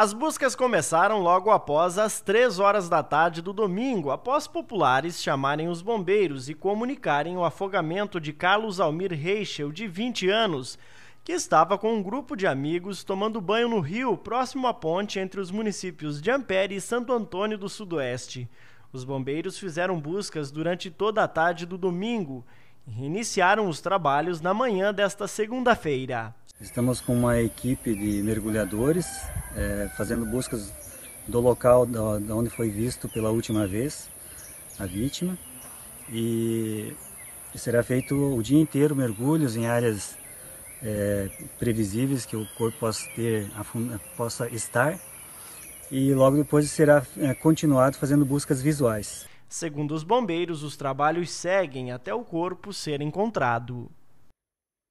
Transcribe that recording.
As buscas começaram logo após as 3 horas da tarde do domingo, após populares chamarem os bombeiros e comunicarem o afogamento de Carlos Almir Reichel, de 20 anos, que estava com um grupo de amigos tomando banho no rio, próximo à ponte entre os municípios de Ampere e Santo Antônio do Sudoeste. Os bombeiros fizeram buscas durante toda a tarde do domingo e iniciaram os trabalhos na manhã desta segunda-feira. Estamos com uma equipe de mergulhadores é, fazendo buscas do local da, da, onde foi visto pela última vez a vítima e, e será feito o dia inteiro mergulhos em áreas é, previsíveis que o corpo possa ter possa estar e logo depois será é, continuado fazendo buscas visuais. Segundo os bombeiros, os trabalhos seguem até o corpo ser encontrado.